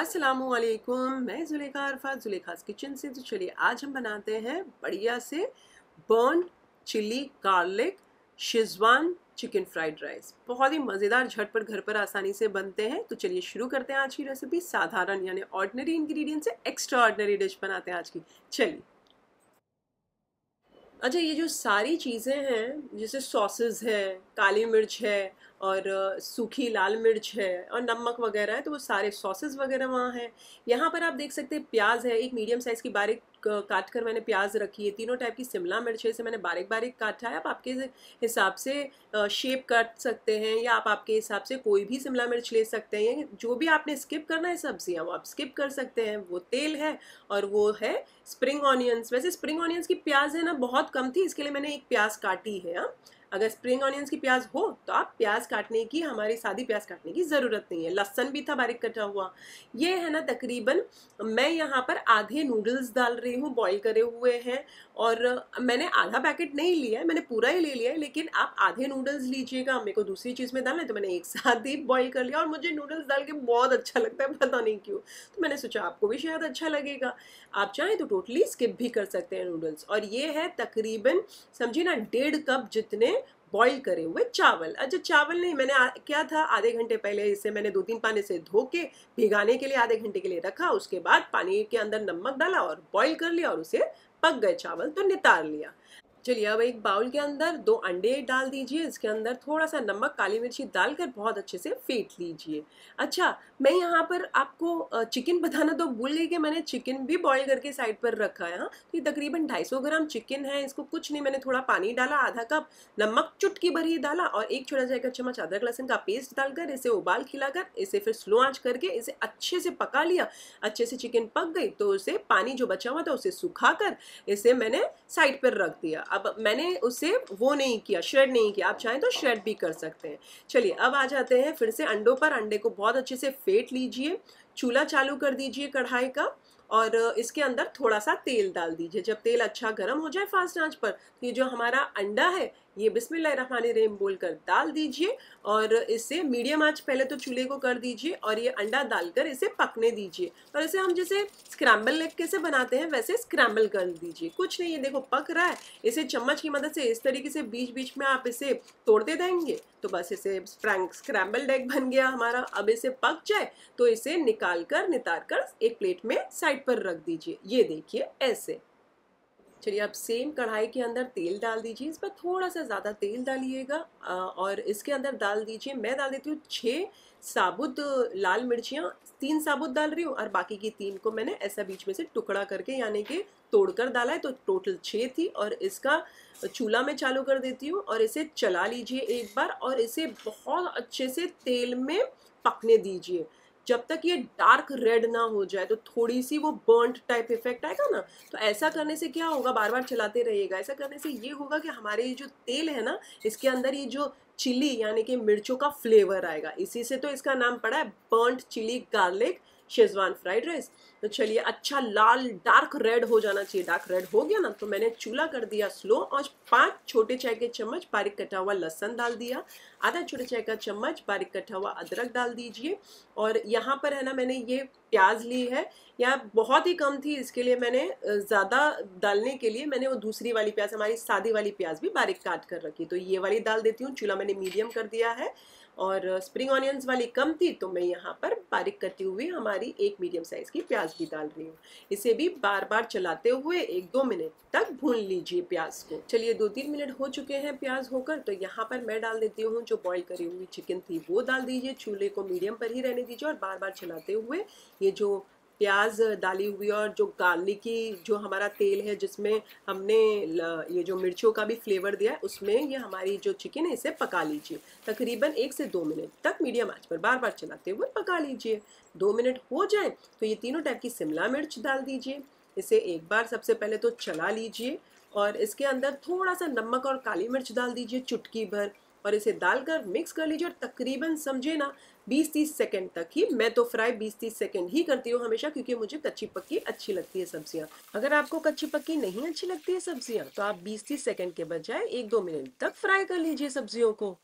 असलकुम मैं जुलेखा अरफा जुलेखा किचन से तो चलिए आज हम बनाते हैं बढ़िया से burn chilli garlic schezwan chicken fried rice बहुत ही मज़ेदार झटपट घर पर आसानी से बनते हैं तो चलिए शुरू करते हैं आज की रेसिपी साधारण यानी ऑर्डनरी इंग्रेडिएंट से एक्स्ट्रा ऑर्डनरी डिश बनाते हैं आज की चलिए अच्छा ये जो सारी चीज़ें हैं जैसे सॉसेस है काली मिर्च है और सूखी लाल मिर्च है और नमक वगैरह है तो वो सारे सॉसेस वगैरह वहाँ हैं यहाँ पर आप देख सकते हैं प्याज है एक मीडियम साइज़ की बारीक काट कर मैंने प्याज रखी है तीनों टाइप की शिमला मिर्च है इसे मैंने बारीक बारीक काटा है आप आपके हिसाब से शेप काट सकते हैं या आप आपके हिसाब से कोई भी शिमला मिर्च ले सकते हैं जो भी आपने स्किप करना है सब्जियाँ वो आप स्किप कर सकते हैं वो तेल है और वो है स्प्रिंग ऑनियंस वैसे स्प्रिंग ऑनियंस की प्याज है ना बहुत कम थी इसके लिए मैंने एक प्याज काटी है हाँ अगर स्प्रिंग ऑनियंस की प्याज हो तो आप प्याज काटने की हमारी सादी प्याज काटने की ज़रूरत नहीं है लहसन भी था बारीक कटा हुआ ये है ना तकरीबन मैं यहाँ पर आधे नूडल्स डाल रही हूँ बॉईल करे हुए हैं और मैंने आधा पैकेट नहीं लिया है मैंने पूरा ही ले लिया है लेकिन आप आधे नूडल्स लीजिएगा मेरे को दूसरी चीज़ में डालना है तो मैंने एक साथ ही बॉयल कर लिया और मुझे नूडल्स डाल के बहुत अच्छा लगता है पता नहीं क्यों तो मैंने सोचा आपको भी शायद अच्छा लगेगा आप चाहें तो टोटली स्किप भी कर सकते हैं नूडल्स और ये है तकरीबन समझिए ना डेढ़ कप जितने बॉईल करे हुए चावल अच्छा चावल नहीं मैंने आ, क्या था आधे घंटे पहले इसे मैंने दो तीन पानी से धो के भिगाने के लिए आधे घंटे के लिए रखा उसके बाद पानी के अंदर नमक डाला और बॉईल कर लिया और उसे पक गए चावल तो नितार लिया चलिए अब एक बाउल के अंदर दो अंडे डाल दीजिए इसके अंदर थोड़ा सा नमक काली मिर्ची डालकर बहुत अच्छे से फेंट लीजिए अच्छा मैं यहाँ पर आपको चिकन बताना तो भूल गई कि मैंने चिकन भी बॉईल करके साइड पर रखा है हाँ। ये तकरीबन 250 ग्राम चिकन है इसको कुछ नहीं मैंने थोड़ा पानी डाला आधा कप नमक चुटकी भर ही डाला और एक छोटा सा एक चम्मच अदरक लहसन का पेस्ट डालकर इसे उबाल खिलाकर इसे फिर स्लो आँच करके इसे अच्छे से पका लिया अच्छे से चिकन पक गई तो उसे पानी जो बचा हुआ था उसे सुखा कर इसे मैंने साइड पर रख दिया अब मैंने उसे वो नहीं किया श्रेड नहीं किया आप चाहें तो श्रेड भी कर सकते हैं चलिए अब आ जाते हैं फिर से अंडों पर अंडे को बहुत अच्छे से लपेट लीजिए चूल्हा चालू कर दीजिए कढ़ाई का और इसके अंदर थोड़ा सा तेल डाल दीजिए जब तेल अच्छा गर्म हो जाए फास्ट आंच पर तो ये जो हमारा अंडा है ये बोल बोलकर डाल दीजिए और इसे मीडियम आंच पहले तो चूल्हे को कर दीजिए और ये अंडा डालकर इसे पकने दीजिए और इसे हम जैसे स्क्रैम्बल लेग कैसे बनाते हैं वैसे स्क्रैम्बल कर दीजिए कुछ नहीं ये देखो पक रहा है इसे चम्मच की मदद से इस तरीके से बीच बीच में आप इसे तोड़ते देंगे तो बस इसे स्क्रैम्बल डेग बन गया हमारा अब इसे पक जाए तो इसे निकाल कर नितार कर एक प्लेट में साइड पर रख दीजिए ये देखिए ऐसे चलिए अब सेम कढ़ाई के अंदर तेल डाल दीजिए इस पर थोड़ा सा ज़्यादा तेल डालिएगा और इसके अंदर डाल दीजिए मैं डाल देती हूँ छः साबुत लाल मिर्चियाँ तीन साबुत डाल रही हूँ और बाकी की तीन को मैंने ऐसा बीच में से टुकड़ा करके यानी कि तोड़कर डाला है तो टोटल छः थी और इसका चूल्हा में चालू कर देती हूँ और इसे चला लीजिए एक बार और इसे बहुत अच्छे से तेल में पकने दीजिए जब तक ये डार्क रेड ना हो जाए तो थोड़ी सी वो बर्नड टाइप इफेक्ट आएगा ना तो ऐसा करने से क्या होगा बार बार चलाते रहिएगा ऐसा करने से ये होगा कि हमारे ये जो तेल है ना इसके अंदर ये जो चिली यानी कि मिर्चों का फ्लेवर आएगा इसी से तो इसका नाम पड़ा है burned chilli garlic schezwan fried rice तो चलिए अच्छा लाल डार्क रेड हो जाना चाहिए डार्क रेड हो गया ना तो मैंने चूल्हा कर दिया स्लो और पाँच छोटे चाय के चम्मच बारीक कटा हुआ लहसन डाल दिया आधा छोटे चाय का चम्मच बारीक कटा हुआ अदरक डाल दीजिए और यहाँ पर है ना मैंने ये प्याज ली है यहाँ बहुत ही कम थी इसके लिए मैंने ज़्यादा डालने के लिए मैंने वो दूसरी वाली प्याज हमारी सादी वाली प्याज भी बारीक काट कर रखी तो ये वाली डाल देती हूँ चूल्हा मैंने मीडियम कर दिया है और स्प्रिंग ऑनियंस वाली कम थी तो मैं यहाँ पर बारीक करती हुई हमारी एक मीडियम साइज़ की प्याज भी डाल रही हूँ इसे भी बार बार चलाते हुए एक दो मिनट तक भून लीजिए प्याज को चलिए दो तीन मिनट हो चुके हैं प्याज होकर तो यहाँ पर मैं डाल देती हूँ जो बॉईल करी हुई चिकन थी वो डाल दीजिए चूल्हे को मीडियम पर ही रहने दीजिए और बार बार चलाते हुए ये जो प्याज डाली हुई और जो गार्लिकी जो हमारा तेल है जिसमें हमने ये जो मिर्चों का भी फ्लेवर दिया है उसमें ये हमारी जो चिकन है इसे पका लीजिए तकरीबन एक से दो मिनट तक मीडियम आंच पर बार बार चलाते हुए पका लीजिए दो मिनट हो जाए तो ये तीनों टाइप की शिमला मिर्च डाल दीजिए इसे एक बार सबसे पहले तो चला लीजिए और इसके अंदर थोड़ा सा नमक और काली मिर्च डाल दीजिए चुटकी भर और इसे डालकर मिक्स कर लीजिए और तकरीबन समझे ना बीस तीस सेकेंड तक ही मैं तो फ्राई बीस तीस सेकेंड ही करती हूँ हमेशा क्योंकि मुझे कच्ची पक्की अच्छी लगती है सब्जियाँ अगर आपको कच्ची पक्की नहीं अच्छी लगती है सब्जियाँ तो आप बीस तीस सेकेंड के बजाय एक दो मिनट तक फ्राई कर लीजिए सब्जियों को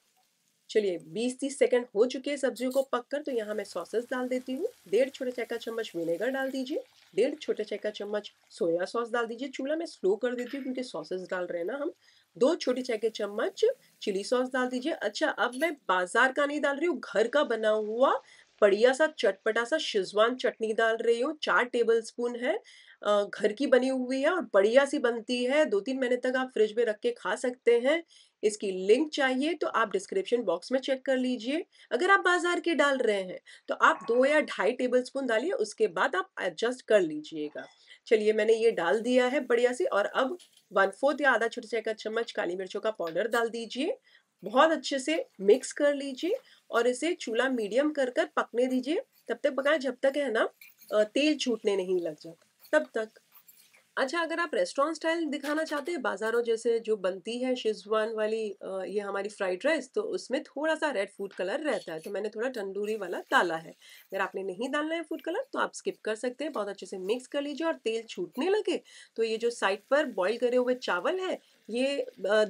चलिए 20-30 सेकंड हो चुके हैं सब्जियों को पक कर तो यहाँ मैं सॉसेस डाल देती हूँ डेढ़ छोटे चाय का चम्मच विनेगर डाल दीजिए डेढ़ छोटा चाय का चम्मच सोया सॉस डाल दीजिए चूल्हा मैं स्लो कर देती हूँ क्योंकि सॉसेस डाल रहे हैं ना हम दो छोटे चाय के चम्मच चिली सॉस डाल दीजिए अच्छा अब मैं बाजार का नहीं डाल रही हूँ घर का बना हुआ बढ़िया सा चटपटा सा शिजवान चटनी डाल रही हूँ चार टेबल स्पून है घर की बनी हुई है और बढ़िया सी बनती है दो तीन महीने तक आप फ्रिज में रख के खा सकते हैं इसकी लिंक चाहिए तो आप डिस्क्रिप्शन बॉक्स में चेक कर लीजिए अगर आप बाजार के डाल रहे हैं तो आप दो या ढाई टेबल स्पून डालिए उसके बाद आप एडजस्ट कर लीजिएगा चलिए मैंने ये डाल दिया है बढ़िया सी और अब वन फोर्थ या आधा छोटे का चम्मच काली मिर्चों का पाउडर डाल दीजिए बहुत अच्छे से मिक्स कर लीजिए और इसे चूल्हा मीडियम कर कर पकने दीजिए तब तक पकाए जब तक है ना तेल छूटने नहीं लग जाता तब तक अच्छा अगर आप रेस्टोरेंट स्टाइल दिखाना चाहते हैं बाजारों जैसे जो बनती है शिजवान वाली ये हमारी फ्राइड राइस तो उसमें थोड़ा सा रेड फूड कलर रहता है तो मैंने थोड़ा तंदूरी वाला डाला है अगर आपने नहीं डालना है फूड कलर तो आप स्किप कर सकते हैं बहुत अच्छे से मिक्स कर लीजिए और तेल छूटने लगे तो ये जो साइड पर बॉयल करे हुए चावल है ये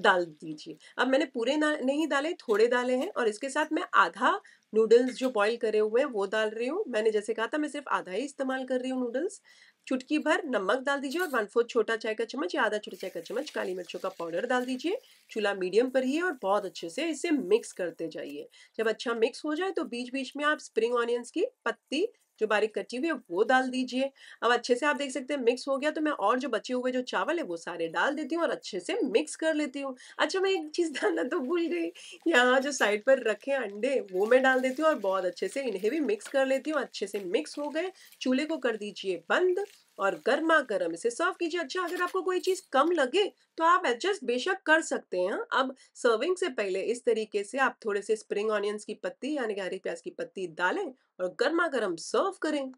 डाल दीजिए अब मैंने पूरे नहीं डाले थोड़े डाले हैं और इसके साथ मैं आधा नूडल्स जो बॉईल करे हुए हैं वो डाल रही हूँ मैंने जैसे कहा था मैं सिर्फ आधा ही इस्तेमाल कर रही हूँ नूडल्स चुटकी भर नमक डाल दीजिए और वन फोर्थ छोटा चाय का चम्मच या आधा छोटा चाय का चम्मच काली मिर्चों का पाउडर डाल दीजिए चूल्हा मीडियम पर ही है और बहुत अच्छे से इसे मिक्स करते जाइए जब अच्छा मिक्स हो जाए तो बीच बीच में आप स्प्रिंग ऑनियंस की पत्ती जो बारीक कटी हुई है वो डाल दीजिए अब अच्छे से आप देख सकते हैं मिक्स हो गया तो मैं और जो बचे हुए जो चावल है वो सारे डाल देती हूँ और अच्छे से मिक्स कर लेती हूँ अच्छा मैं एक चीज़ डालना तो भूल गई यहाँ जो साइड पर रखे अंडे वो मैं डाल देती हूँ और बहुत अच्छे से इन्हें भी मिक्स कर लेती हूँ अच्छे से मिक्स हो गए चूल्हे को कर दीजिए बंद और गर्मा गर्म इसे सर्व कीजिए अच्छा अगर आपको कोई चीज़ कम लगे तो आप एडजस्ट बेशक कर सकते हैं अब सर्विंग से पहले इस तरीके से आप थोड़े से स्प्रिंग ऑनियंस की पत्ती यानी कि हरी प्याज की पत्ती डालें और गर्मा गर्म सर्व करें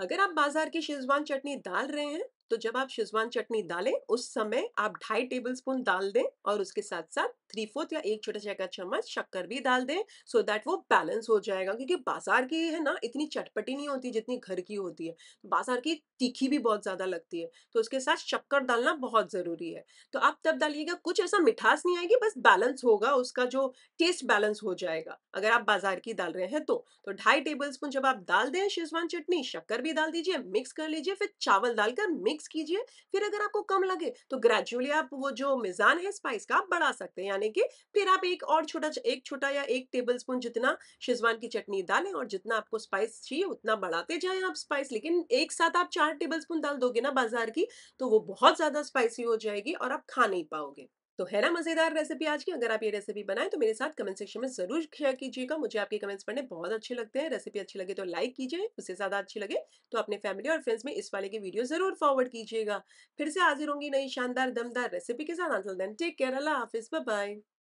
अगर आप बाजार की शेजवान चटनी डाल रहे हैं तो जब आप शेजवान चटनी डालें उस समय आप ढाई टेबल स्पून डाल दें और उसके साथ साथ थ्री फोर्थ या एक छोटा चाय का चम्मच शक्कर भी डाल दें सो दैट वो बैलेंस हो जाएगा क्योंकि बाजार की है ना इतनी चटपटी नहीं होती जितनी घर की होती है बाजार की तीखी भी बहुत ज़्यादा लगती है तो उसके साथ शक्कर डालना बहुत ज़रूरी है तो आप तब डालिएगा कुछ ऐसा मिठास नहीं आएगी बस बैलेंस होगा उसका जो टेस्ट बैलेंस हो जाएगा अगर आप बाजार की डाल रहे हैं तो, तो ढाई टेबल स्पून जब आप डाल दें शेजवान चटनी शक्कर भी डाल दीजिए मिक्स कर लीजिए फिर चावल डालकर मिक्स मिक्स कीजिए फिर अगर आपको कम लगे तो ग्रेजुअली आप वो जो मिजान है स्पाइस का आप बढ़ा सकते हैं यानी कि फिर आप एक और छोटा एक छोटा या एक टेबल स्पून जितना शेजवान की चटनी डालें और जितना आपको स्पाइस चाहिए उतना बढ़ाते जाए आप स्पाइस लेकिन एक साथ आप चार टेबल स्पून डाल दोगे ना बाजार की तो वो बहुत ज़्यादा स्पाइसी हो जाएगी और आप खा नहीं पाओगे तो है ना मज़ेदार रेसिपी आज की अगर आप ये रेसिपी बनाएं तो मेरे साथ कमेंट सेक्शन में ज़रूर शेयर कीजिएगा मुझे आपके कमेंट्स पढ़ने बहुत अच्छे लगते हैं रेसिपी अच्छी लगे तो लाइक कीजिए उससे ज़्यादा अच्छी लगे तो अपने फैमिली और फ्रेंड्स में इस वाले की वीडियो ज़रूर फॉरवर्ड कीजिएगा फिर से हाजिर होंगी नई शानदार दमदार रेसिपी के साथ देन टेक केयर अल्लाह हाफिज़ बाय